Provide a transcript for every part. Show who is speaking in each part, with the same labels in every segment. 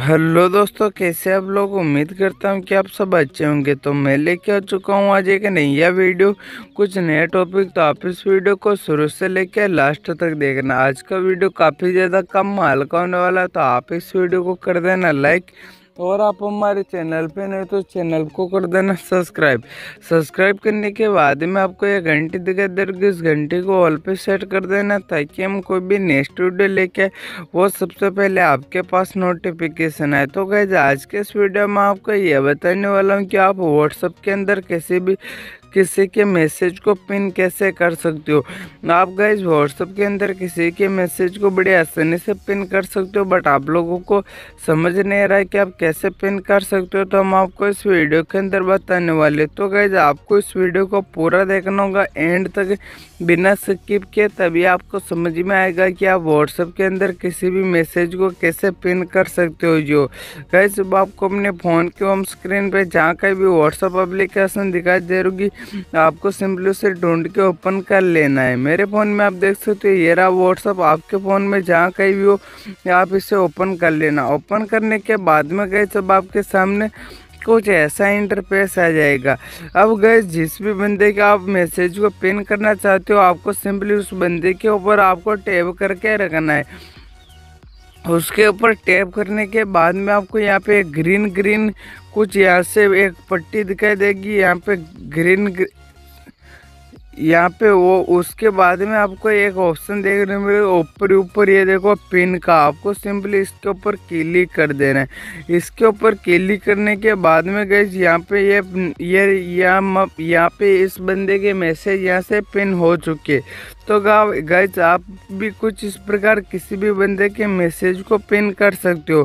Speaker 1: hello दोस्तों कैसे आप लोग उम्मीद करता हूँ कि आप सब अच्छे होंगे तो मैं लेके आ चुका हूँ आज एक नया वीडियो कुछ नया टॉपिक तो आप इस वीडियो को शुरू से लेके लास्ट तक देखना आज का वीडियो काफ़ी ज़्यादा कम हल्का होने वाला है तो आप इस वीडियो को कर देना लाइक तो और आप हमारे चैनल पे नहीं तो चैनल को कर देना सब्सक्राइब सब्सक्राइब करने के बाद में आपको एक घंटी दिखाई देगी इस घंटी को ऑल पे सेट कर देना ताकि हम कोई भी नेक्स्ट वीडियो लेके वो सबसे पहले आपके पास नोटिफिकेशन आए तो गैज आज के इस वीडियो में आपको ये बताने वाला हूँ कि आप व्हाट्सअप के अंदर किसी भी किसी के मैसेज को पिन कैसे कर सकते हो आप गाइज व्हाट्सअप के अंदर किसी के मैसेज को बड़े आसानी से पिन कर सकते हो बट आप लोगों को समझ नहीं आ रहा है कि आप कैसे पिन कर सकते हो तो हम आपको इस वीडियो के अंदर बताने वाले तो गाइज आपको इस वीडियो को पूरा देखना होगा एंड तक बिना स्किप के तभी आपको समझ में आएगा कि आप व्हाट्सअप के अंदर किसी भी मैसेज को कैसे पिन कर सकते हो जो गाइज आपको अपने फ़ोन के होम स्क्रीन पर जहाँ का भी व्हाट्सअप अप्लीकेशन दिखाई दे रही आपको सिंपली उसे ढूंढ के ओपन कर लेना है मेरे फ़ोन में आप देख सकते हो ये रहा व्हाट्सअप आपके फ़ोन में जहाँ कहीं भी हो आप इसे ओपन कर लेना ओपन करने के बाद में गए जब आपके सामने कुछ ऐसा इंटरफेस आ जाएगा अब गए जिस भी बंदे के आप मैसेज को पिन करना चाहते हो आपको सिंपली उस बंदे के ऊपर आपको टैब करके रखना है उसके ऊपर टैप करने के बाद में आपको यहाँ पे ग्रीन ग्रीन कुछ यहाँ से एक पट्टी दिखाई देगी यहाँ पे ग्रीन, ग्र यहाँ पे वो उसके बाद में आपको एक ऑप्शन देखने को मिलेगा ऊपर ऊपर ये देखो पिन का आपको सिंपली इसके ऊपर क्लिक कर देना है इसके ऊपर क्लिक करने के बाद में गए यहाँ पे ये ये यहाँ यहाँ पे इस बंदे के मैसेज यहाँ से पिन हो चुके तो गाइज आप भी कुछ इस प्रकार किसी भी बंदे के मैसेज को पिन कर सकते हो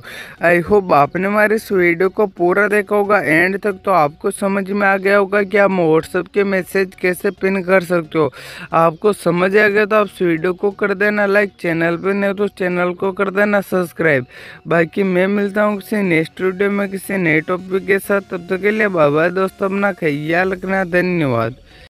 Speaker 1: आई होप आपने हमारे इस वीडियो को पूरा देखा होगा एंड तक तो आपको समझ में आ गया होगा कि आप व्हाट्सएप के मैसेज कैसे पिन कर सकते हो आपको समझ आ गया तो आप इस वीडियो को कर देना लाइक चैनल पर नहीं तो चैनल को कर देना सब्सक्राइब बाकी मैं मिलता हूँ किसी नेक्स्ट वीडियो में किसी नए टॉपिक के साथ तब तक तो के लिए बाबा दोस्तों अपना ख्याल रखना धन्यवाद